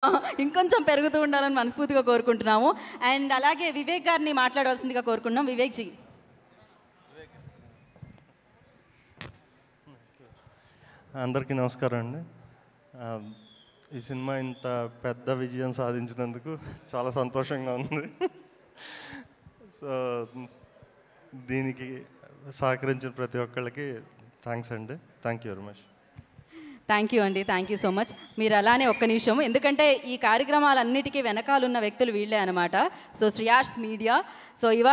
ఇంకొంచెం పెరుగుతూ ఉండాలని మనస్ఫూర్తిగా కోరుకుంటున్నాము అండ్ అలాగే వివేక్ గారిని మాట్లాడవలసిందిగా కోరుకుంటున్నాం వివేక్ జీ అందరికీ నమస్కారం అండి ఈ సినిమా ఇంత పెద్ద విజయం సాధించినందుకు చాలా సంతోషంగా ఉంది సో దీనికి సహకరించిన ప్రతి ఒక్కళ్ళకి థ్యాంక్స్ అండి thank you very much thank you అండి థ్యాంక్ యూ సో మచ్ మీరు అలానే ఒక్క నిమిషం ఎందుకంటే ఈ కార్యక్రమాలన్నిటికీ వెనకాలన్న వ్యక్తులు వీళ్ళే అనమాట సో శ్రియాష్ మీడియా సో ఇవాళ